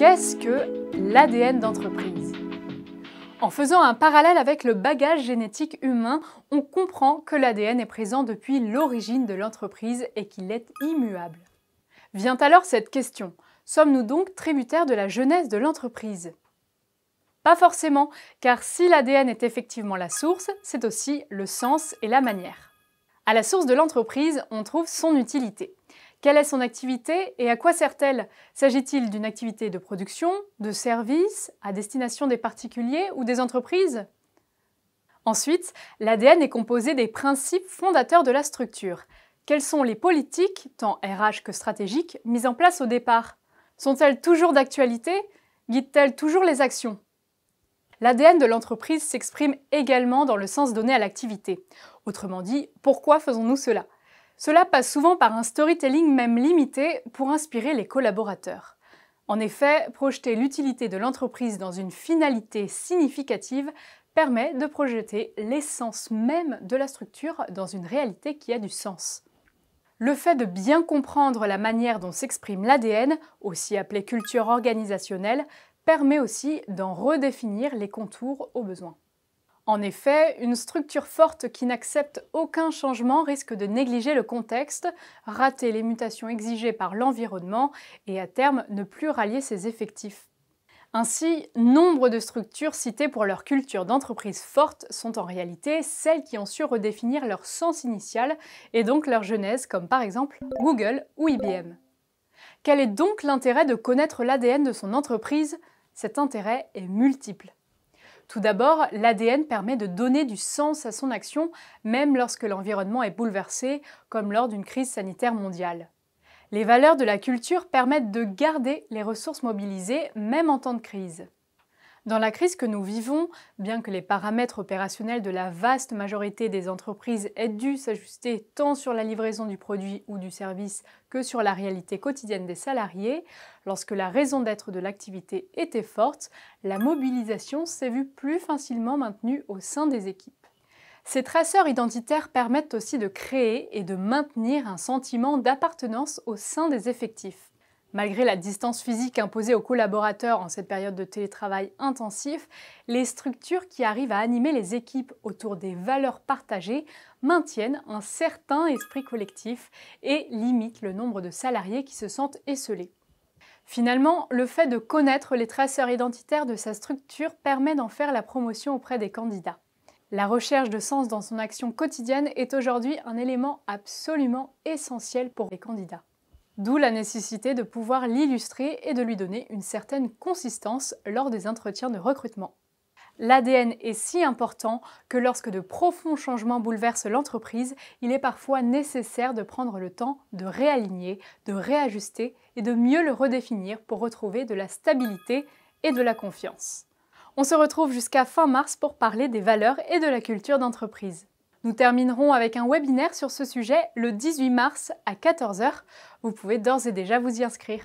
Qu'est-ce que l'ADN d'entreprise En faisant un parallèle avec le bagage génétique humain, on comprend que l'ADN est présent depuis l'origine de l'entreprise et qu'il est immuable. Vient alors cette question. Sommes-nous donc tributaires de la jeunesse de l'entreprise Pas forcément, car si l'ADN est effectivement la source, c'est aussi le sens et la manière. À la source de l'entreprise, on trouve son utilité. Quelle est son activité et à quoi sert-elle S'agit-il d'une activité de production, de service, à destination des particuliers ou des entreprises Ensuite, l'ADN est composé des principes fondateurs de la structure. Quelles sont les politiques, tant RH que stratégiques, mises en place au départ Sont-elles toujours d'actualité Guident-elles toujours les actions L'ADN de l'entreprise s'exprime également dans le sens donné à l'activité. Autrement dit, pourquoi faisons-nous cela cela passe souvent par un storytelling même limité pour inspirer les collaborateurs. En effet, projeter l'utilité de l'entreprise dans une finalité significative permet de projeter l'essence même de la structure dans une réalité qui a du sens. Le fait de bien comprendre la manière dont s'exprime l'ADN, aussi appelée culture organisationnelle, permet aussi d'en redéfinir les contours aux besoins. En effet, une structure forte qui n'accepte aucun changement risque de négliger le contexte, rater les mutations exigées par l'environnement et à terme ne plus rallier ses effectifs. Ainsi, nombre de structures citées pour leur culture d'entreprise forte sont en réalité celles qui ont su redéfinir leur sens initial et donc leur genèse, comme par exemple Google ou IBM. Quel est donc l'intérêt de connaître l'ADN de son entreprise Cet intérêt est multiple. Tout d'abord, l'ADN permet de donner du sens à son action, même lorsque l'environnement est bouleversé, comme lors d'une crise sanitaire mondiale. Les valeurs de la culture permettent de garder les ressources mobilisées, même en temps de crise. Dans la crise que nous vivons, bien que les paramètres opérationnels de la vaste majorité des entreprises aient dû s'ajuster tant sur la livraison du produit ou du service que sur la réalité quotidienne des salariés, lorsque la raison d'être de l'activité était forte, la mobilisation s'est vue plus facilement maintenue au sein des équipes. Ces traceurs identitaires permettent aussi de créer et de maintenir un sentiment d'appartenance au sein des effectifs. Malgré la distance physique imposée aux collaborateurs en cette période de télétravail intensif, les structures qui arrivent à animer les équipes autour des valeurs partagées maintiennent un certain esprit collectif et limitent le nombre de salariés qui se sentent esselés. Finalement, le fait de connaître les traceurs identitaires de sa structure permet d'en faire la promotion auprès des candidats. La recherche de sens dans son action quotidienne est aujourd'hui un élément absolument essentiel pour les candidats. D'où la nécessité de pouvoir l'illustrer et de lui donner une certaine consistance lors des entretiens de recrutement. L'ADN est si important que lorsque de profonds changements bouleversent l'entreprise, il est parfois nécessaire de prendre le temps de réaligner, de réajuster et de mieux le redéfinir pour retrouver de la stabilité et de la confiance. On se retrouve jusqu'à fin mars pour parler des valeurs et de la culture d'entreprise. Nous terminerons avec un webinaire sur ce sujet le 18 mars à 14h. Vous pouvez d'ores et déjà vous y inscrire.